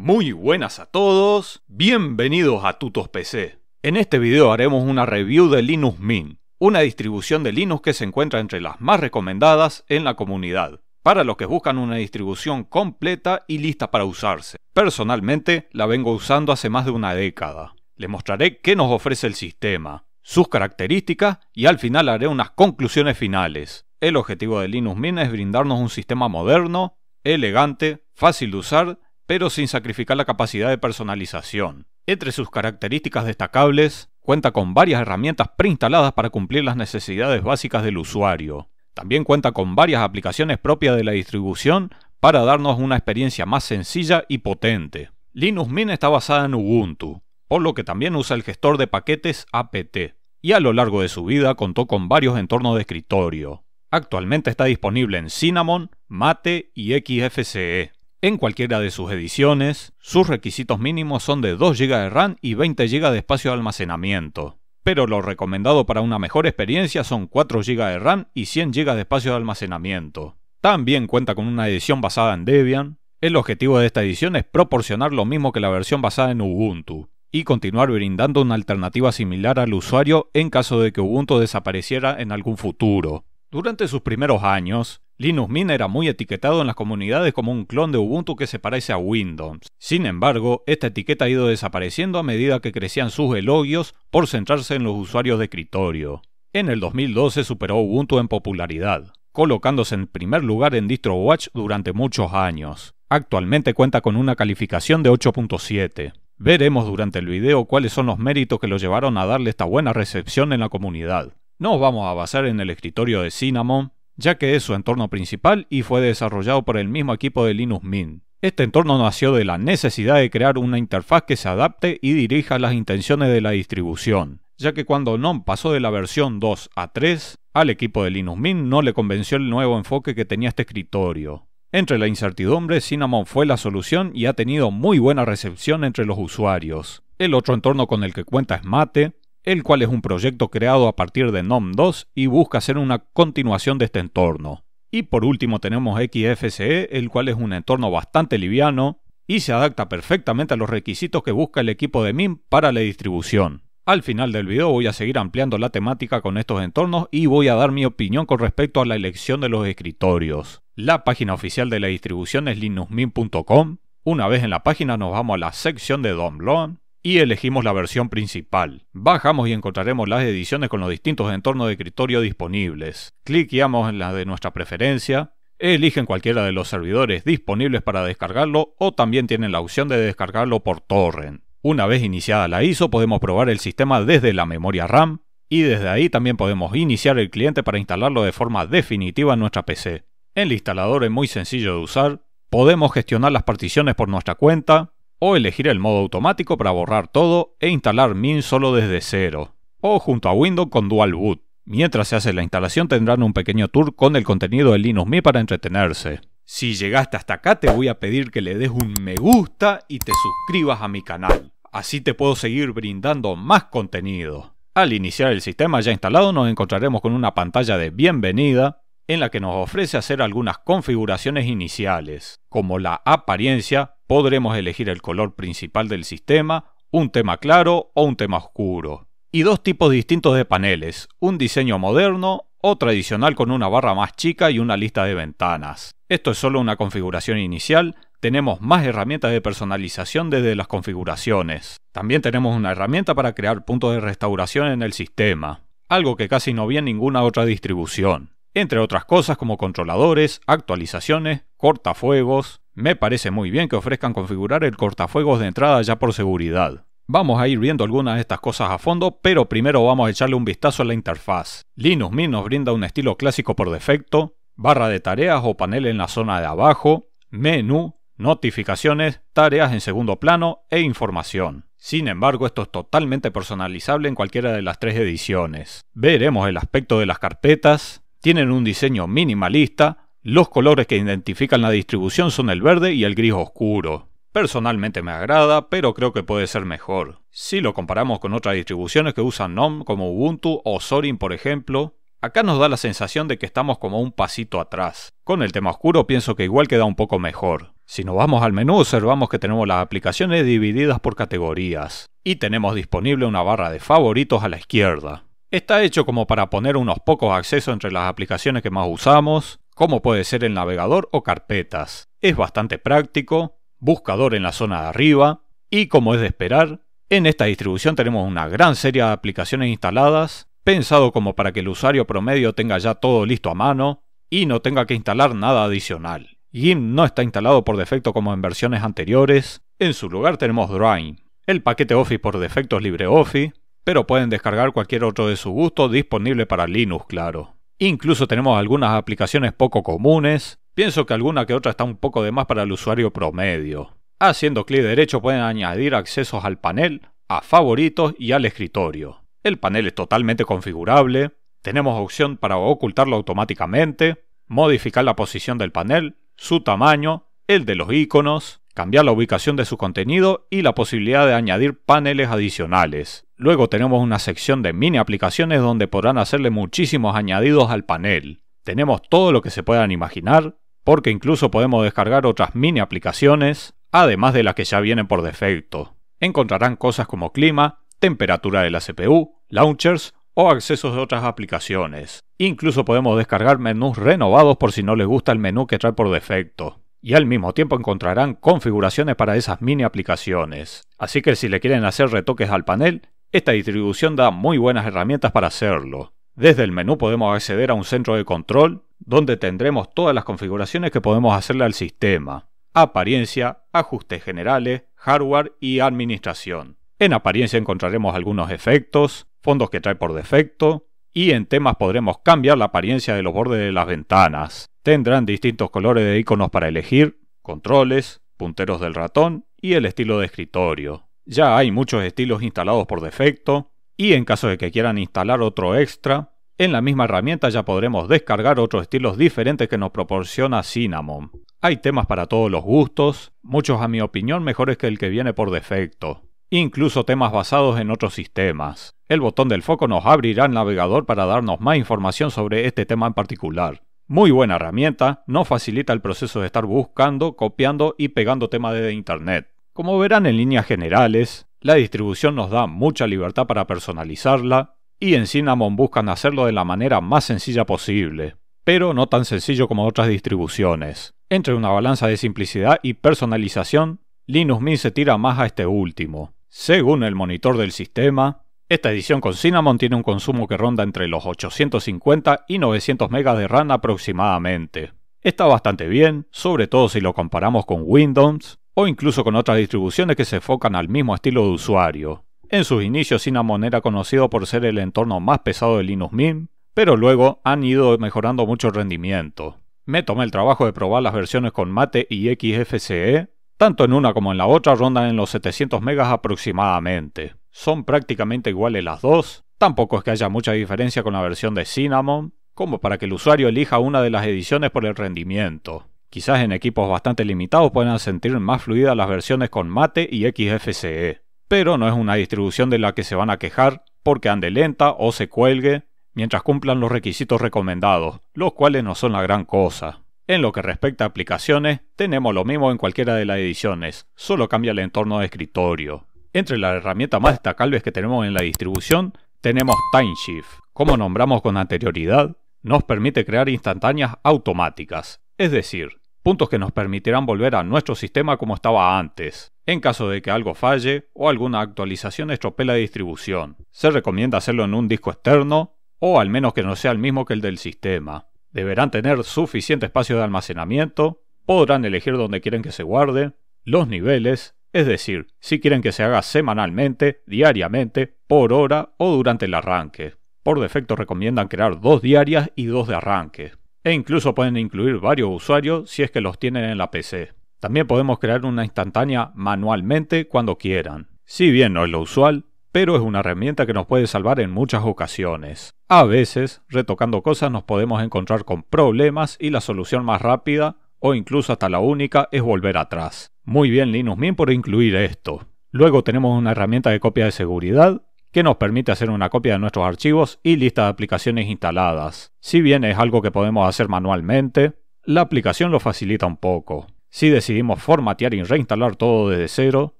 Muy buenas a todos, bienvenidos a Tutos PC. En este video haremos una review de Linux Mint, una distribución de Linux que se encuentra entre las más recomendadas en la comunidad, para los que buscan una distribución completa y lista para usarse. Personalmente la vengo usando hace más de una década. Les mostraré qué nos ofrece el sistema, sus características y al final haré unas conclusiones finales. El objetivo de Linux Mint es brindarnos un sistema moderno, elegante, fácil de usar pero sin sacrificar la capacidad de personalización. Entre sus características destacables, cuenta con varias herramientas preinstaladas para cumplir las necesidades básicas del usuario. También cuenta con varias aplicaciones propias de la distribución para darnos una experiencia más sencilla y potente. Linux Mint está basada en Ubuntu, por lo que también usa el gestor de paquetes APT, y a lo largo de su vida contó con varios entornos de escritorio. Actualmente está disponible en Cinnamon, Mate y XFCE en cualquiera de sus ediciones. Sus requisitos mínimos son de 2 GB de RAM y 20 GB de espacio de almacenamiento. Pero lo recomendado para una mejor experiencia son 4 GB de RAM y 100 GB de espacio de almacenamiento. También cuenta con una edición basada en Debian. El objetivo de esta edición es proporcionar lo mismo que la versión basada en Ubuntu y continuar brindando una alternativa similar al usuario en caso de que Ubuntu desapareciera en algún futuro. Durante sus primeros años, Linux Mint era muy etiquetado en las comunidades como un clon de Ubuntu que se parece a Windows. Sin embargo, esta etiqueta ha ido desapareciendo a medida que crecían sus elogios por centrarse en los usuarios de escritorio. En el 2012 superó Ubuntu en popularidad, colocándose en primer lugar en DistroWatch durante muchos años. Actualmente cuenta con una calificación de 8.7. Veremos durante el video cuáles son los méritos que lo llevaron a darle esta buena recepción en la comunidad. Nos vamos a basar en el escritorio de Cinnamon, ya que es su entorno principal y fue desarrollado por el mismo equipo de Linux Mint. Este entorno nació de la necesidad de crear una interfaz que se adapte y dirija las intenciones de la distribución, ya que cuando nom pasó de la versión 2 a 3, al equipo de Linux Mint no le convenció el nuevo enfoque que tenía este escritorio. Entre la incertidumbre, Cinnamon fue la solución y ha tenido muy buena recepción entre los usuarios. El otro entorno con el que cuenta es Mate, el cual es un proyecto creado a partir de NOM 2 y busca ser una continuación de este entorno. Y por último tenemos XFCE, el cual es un entorno bastante liviano y se adapta perfectamente a los requisitos que busca el equipo de MIM para la distribución. Al final del video voy a seguir ampliando la temática con estos entornos y voy a dar mi opinión con respecto a la elección de los escritorios. La página oficial de la distribución es linuxmin.com. Una vez en la página nos vamos a la sección de Download y elegimos la versión principal. Bajamos y encontraremos las ediciones con los distintos entornos de escritorio disponibles. Cliqueamos en la de nuestra preferencia, eligen cualquiera de los servidores disponibles para descargarlo o también tienen la opción de descargarlo por torrent. Una vez iniciada la ISO podemos probar el sistema desde la memoria RAM y desde ahí también podemos iniciar el cliente para instalarlo de forma definitiva en nuestra PC. El instalador es muy sencillo de usar, podemos gestionar las particiones por nuestra cuenta, o elegir el modo automático para borrar todo e instalar Min solo desde cero, o junto a Windows con Dual Boot. Mientras se hace la instalación tendrán un pequeño tour con el contenido de Linux Mint para entretenerse. Si llegaste hasta acá te voy a pedir que le des un me gusta y te suscribas a mi canal. Así te puedo seguir brindando más contenido. Al iniciar el sistema ya instalado nos encontraremos con una pantalla de bienvenida en la que nos ofrece hacer algunas configuraciones iniciales, como la apariencia, podremos elegir el color principal del sistema, un tema claro o un tema oscuro, y dos tipos distintos de paneles, un diseño moderno o tradicional con una barra más chica y una lista de ventanas. Esto es solo una configuración inicial, tenemos más herramientas de personalización desde las configuraciones. También tenemos una herramienta para crear puntos de restauración en el sistema, algo que casi no había en ninguna otra distribución entre otras cosas como controladores, actualizaciones, cortafuegos. Me parece muy bien que ofrezcan configurar el cortafuegos de entrada ya por seguridad. Vamos a ir viendo algunas de estas cosas a fondo, pero primero vamos a echarle un vistazo a la interfaz. Linux Mint nos brinda un estilo clásico por defecto, barra de tareas o panel en la zona de abajo, menú, notificaciones, tareas en segundo plano e información. Sin embargo, esto es totalmente personalizable en cualquiera de las tres ediciones. Veremos el aspecto de las carpetas, tienen un diseño minimalista, los colores que identifican la distribución son el verde y el gris oscuro. Personalmente me agrada, pero creo que puede ser mejor. Si lo comparamos con otras distribuciones que usan GNOME como Ubuntu o Zorin por ejemplo, acá nos da la sensación de que estamos como un pasito atrás. Con el tema oscuro pienso que igual queda un poco mejor. Si nos vamos al menú observamos que tenemos las aplicaciones divididas por categorías y tenemos disponible una barra de favoritos a la izquierda. Está hecho como para poner unos pocos accesos entre las aplicaciones que más usamos, como puede ser el navegador o carpetas. Es bastante práctico, buscador en la zona de arriba, y como es de esperar, en esta distribución tenemos una gran serie de aplicaciones instaladas, pensado como para que el usuario promedio tenga ya todo listo a mano y no tenga que instalar nada adicional. GIMP no está instalado por defecto como en versiones anteriores. En su lugar tenemos Drawing. El paquete Office por defecto es LibreOffice pero pueden descargar cualquier otro de su gusto disponible para Linux, claro. Incluso tenemos algunas aplicaciones poco comunes, pienso que alguna que otra está un poco de más para el usuario promedio. Haciendo clic derecho pueden añadir accesos al panel, a favoritos y al escritorio. El panel es totalmente configurable, tenemos opción para ocultarlo automáticamente, modificar la posición del panel, su tamaño, el de los iconos, cambiar la ubicación de su contenido y la posibilidad de añadir paneles adicionales. Luego tenemos una sección de mini aplicaciones donde podrán hacerle muchísimos añadidos al panel. Tenemos todo lo que se puedan imaginar, porque incluso podemos descargar otras mini aplicaciones, además de las que ya vienen por defecto. Encontrarán cosas como clima, temperatura de la CPU, launchers o accesos de otras aplicaciones. Incluso podemos descargar menús renovados por si no les gusta el menú que trae por defecto y al mismo tiempo encontrarán configuraciones para esas mini aplicaciones. Así que si le quieren hacer retoques al panel, esta distribución da muy buenas herramientas para hacerlo. Desde el menú podemos acceder a un centro de control donde tendremos todas las configuraciones que podemos hacerle al sistema. Apariencia, ajustes generales, hardware y administración. En apariencia encontraremos algunos efectos, fondos que trae por defecto, y en temas podremos cambiar la apariencia de los bordes de las ventanas. Tendrán distintos colores de iconos para elegir, controles, punteros del ratón y el estilo de escritorio. Ya hay muchos estilos instalados por defecto, y en caso de que quieran instalar otro extra, en la misma herramienta ya podremos descargar otros estilos diferentes que nos proporciona Cinnamon. Hay temas para todos los gustos, muchos a mi opinión mejores que el que viene por defecto. Incluso temas basados en otros sistemas. El botón del foco nos abrirá el navegador para darnos más información sobre este tema en particular. Muy buena herramienta, nos facilita el proceso de estar buscando, copiando y pegando temas de internet. Como verán en líneas generales, la distribución nos da mucha libertad para personalizarla y en Cinnamon buscan hacerlo de la manera más sencilla posible, pero no tan sencillo como otras distribuciones. Entre una balanza de simplicidad y personalización, Linux Mint se tira más a este último. Según el monitor del sistema, esta edición con Cinnamon tiene un consumo que ronda entre los 850 y 900 MB de RAM aproximadamente. Está bastante bien, sobre todo si lo comparamos con Windows, o incluso con otras distribuciones que se enfocan al mismo estilo de usuario. En sus inicios Cinnamon era conocido por ser el entorno más pesado de Linux Mint, pero luego han ido mejorando mucho el rendimiento. Me tomé el trabajo de probar las versiones con Mate y XFCE, tanto en una como en la otra rondan en los 700 megas aproximadamente. Son prácticamente iguales las dos, tampoco es que haya mucha diferencia con la versión de Cinnamon, como para que el usuario elija una de las ediciones por el rendimiento. Quizás en equipos bastante limitados puedan sentir más fluidas las versiones con Mate y XFCE, pero no es una distribución de la que se van a quejar porque ande lenta o se cuelgue mientras cumplan los requisitos recomendados, los cuales no son la gran cosa. En lo que respecta a aplicaciones, tenemos lo mismo en cualquiera de las ediciones, solo cambia el entorno de escritorio. Entre las herramientas más destacables que tenemos en la distribución, tenemos Timeshift. Como nombramos con anterioridad, nos permite crear instantáneas automáticas, es decir, puntos que nos permitirán volver a nuestro sistema como estaba antes, en caso de que algo falle o alguna actualización estropee la distribución. Se recomienda hacerlo en un disco externo o al menos que no sea el mismo que el del sistema. Deberán tener suficiente espacio de almacenamiento, podrán elegir dónde quieren que se guarde, los niveles, es decir, si quieren que se haga semanalmente, diariamente, por hora o durante el arranque. Por defecto recomiendan crear dos diarias y dos de arranque e incluso pueden incluir varios usuarios si es que los tienen en la PC. También podemos crear una instantánea manualmente cuando quieran. Si bien no es lo usual, pero es una herramienta que nos puede salvar en muchas ocasiones. A veces, retocando cosas nos podemos encontrar con problemas y la solución más rápida, o incluso hasta la única, es volver atrás. Muy bien Linux Mint por incluir esto. Luego tenemos una herramienta de copia de seguridad que nos permite hacer una copia de nuestros archivos y lista de aplicaciones instaladas. Si bien es algo que podemos hacer manualmente, la aplicación lo facilita un poco. Si decidimos formatear y reinstalar todo desde cero,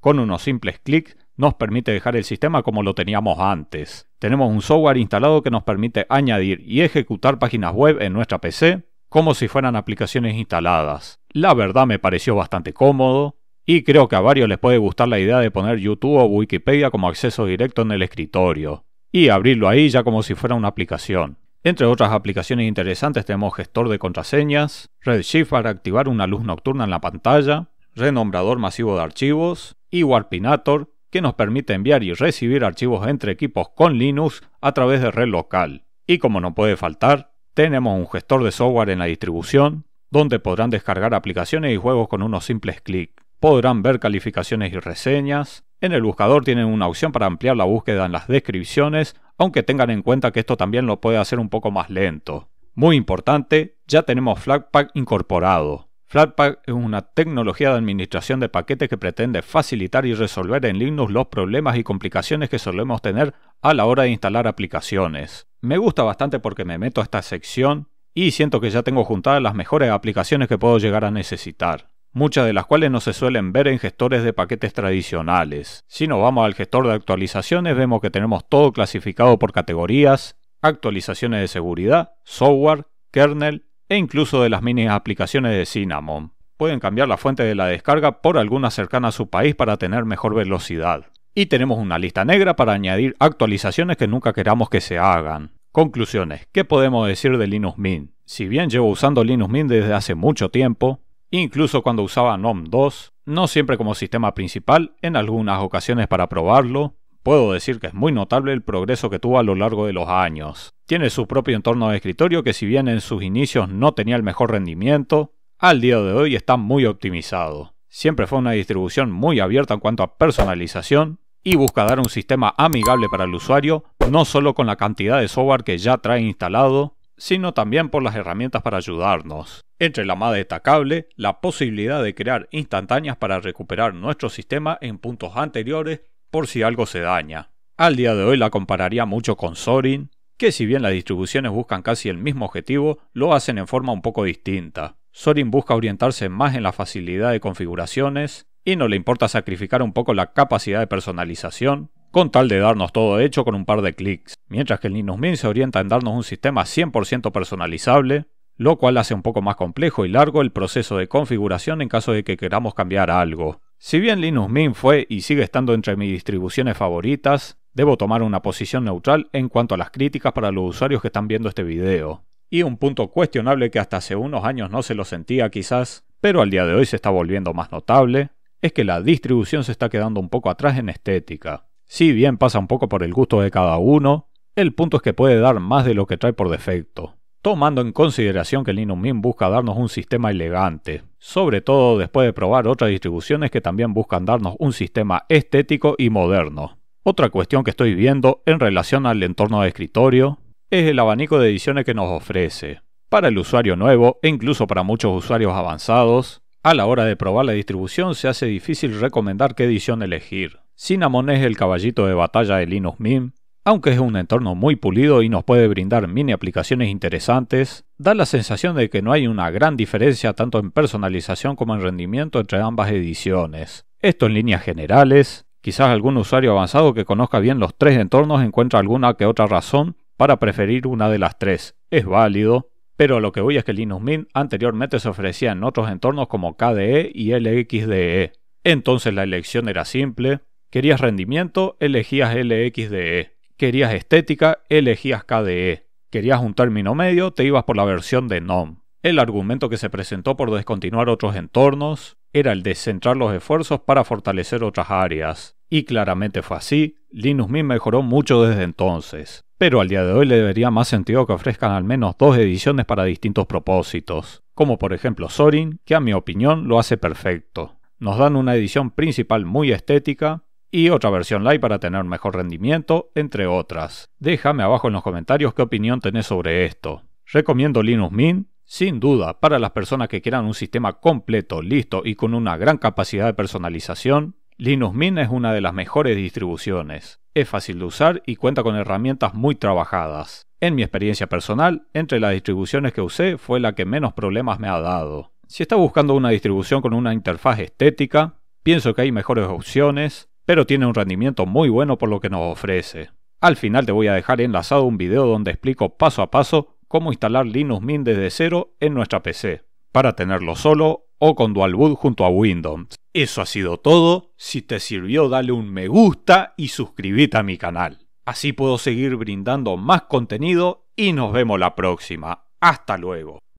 con unos simples clics nos permite dejar el sistema como lo teníamos antes. Tenemos un software instalado que nos permite añadir y ejecutar páginas web en nuestra PC como si fueran aplicaciones instaladas. La verdad me pareció bastante cómodo, y creo que a varios les puede gustar la idea de poner YouTube o Wikipedia como acceso directo en el escritorio y abrirlo ahí ya como si fuera una aplicación. Entre otras aplicaciones interesantes tenemos gestor de contraseñas, Redshift para activar una luz nocturna en la pantalla, renombrador masivo de archivos y Warpinator que nos permite enviar y recibir archivos entre equipos con Linux a través de red local. Y como no puede faltar, tenemos un gestor de software en la distribución, donde podrán descargar aplicaciones y juegos con unos simples clics podrán ver calificaciones y reseñas. En el buscador tienen una opción para ampliar la búsqueda en las descripciones, aunque tengan en cuenta que esto también lo puede hacer un poco más lento. Muy importante, ya tenemos Flatpak incorporado. Flatpak es una tecnología de administración de paquetes que pretende facilitar y resolver en Linux los problemas y complicaciones que solemos tener a la hora de instalar aplicaciones. Me gusta bastante porque me meto a esta sección y siento que ya tengo juntadas las mejores aplicaciones que puedo llegar a necesitar muchas de las cuales no se suelen ver en gestores de paquetes tradicionales. Si nos vamos al gestor de actualizaciones, vemos que tenemos todo clasificado por categorías, actualizaciones de seguridad, software, kernel e incluso de las mini aplicaciones de Cinnamon. Pueden cambiar la fuente de la descarga por alguna cercana a su país para tener mejor velocidad. Y tenemos una lista negra para añadir actualizaciones que nunca queramos que se hagan. Conclusiones. ¿Qué podemos decir de Linux Mint? Si bien llevo usando Linux Mint desde hace mucho tiempo, incluso cuando usaba Nom 2, no siempre como sistema principal, en algunas ocasiones para probarlo. Puedo decir que es muy notable el progreso que tuvo a lo largo de los años. Tiene su propio entorno de escritorio que si bien en sus inicios no tenía el mejor rendimiento, al día de hoy está muy optimizado. Siempre fue una distribución muy abierta en cuanto a personalización y busca dar un sistema amigable para el usuario, no solo con la cantidad de software que ya trae instalado, sino también por las herramientas para ayudarnos. Entre la más destacable, la posibilidad de crear instantáneas para recuperar nuestro sistema en puntos anteriores por si algo se daña. Al día de hoy la compararía mucho con Sorin, que si bien las distribuciones buscan casi el mismo objetivo, lo hacen en forma un poco distinta. Sorin busca orientarse más en la facilidad de configuraciones y no le importa sacrificar un poco la capacidad de personalización, con tal de darnos todo hecho con un par de clics, mientras que el Linux Mint se orienta en darnos un sistema 100% personalizable, lo cual hace un poco más complejo y largo el proceso de configuración en caso de que queramos cambiar algo. Si bien Linux Mint fue y sigue estando entre mis distribuciones favoritas, debo tomar una posición neutral en cuanto a las críticas para los usuarios que están viendo este video. Y un punto cuestionable que hasta hace unos años no se lo sentía quizás, pero al día de hoy se está volviendo más notable, es que la distribución se está quedando un poco atrás en estética. Si bien pasa un poco por el gusto de cada uno, el punto es que puede dar más de lo que trae por defecto, tomando en consideración que Linux Mint busca darnos un sistema elegante, sobre todo después de probar otras distribuciones que también buscan darnos un sistema estético y moderno. Otra cuestión que estoy viendo en relación al entorno de escritorio es el abanico de ediciones que nos ofrece. Para el usuario nuevo e incluso para muchos usuarios avanzados, a la hora de probar la distribución se hace difícil recomendar qué edición elegir. Cinnamon es el caballito de batalla de Linux Mint, aunque es un entorno muy pulido y nos puede brindar mini aplicaciones interesantes, da la sensación de que no hay una gran diferencia tanto en personalización como en rendimiento entre ambas ediciones. Esto en líneas generales, quizás algún usuario avanzado que conozca bien los tres entornos encuentra alguna que otra razón para preferir una de las tres, es válido, pero lo que voy es que Linux Mint anteriormente se ofrecía en otros entornos como KDE y LXDE. Entonces la elección era simple, Querías rendimiento, elegías LXDE. Querías estética, elegías KDE. Querías un término medio, te ibas por la versión de GNOME. El argumento que se presentó por descontinuar otros entornos era el de centrar los esfuerzos para fortalecer otras áreas. Y claramente fue así, Linux Mint mejoró mucho desde entonces. Pero al día de hoy le debería más sentido que ofrezcan al menos dos ediciones para distintos propósitos, como por ejemplo Sorin, que a mi opinión lo hace perfecto. Nos dan una edición principal muy estética, y otra versión live para tener mejor rendimiento, entre otras. Déjame abajo en los comentarios qué opinión tenés sobre esto. Recomiendo Linux Mint, sin duda, para las personas que quieran un sistema completo, listo y con una gran capacidad de personalización. Linux Mint es una de las mejores distribuciones. Es fácil de usar y cuenta con herramientas muy trabajadas. En mi experiencia personal, entre las distribuciones que usé fue la que menos problemas me ha dado. Si está buscando una distribución con una interfaz estética, pienso que hay mejores opciones, pero tiene un rendimiento muy bueno por lo que nos ofrece. Al final te voy a dejar enlazado un video donde explico paso a paso cómo instalar Linux Mint desde cero en nuestra PC, para tenerlo solo o con Dual Boot junto a Windows. Eso ha sido todo, si te sirvió dale un me gusta y suscríbete a mi canal. Así puedo seguir brindando más contenido y nos vemos la próxima. Hasta luego.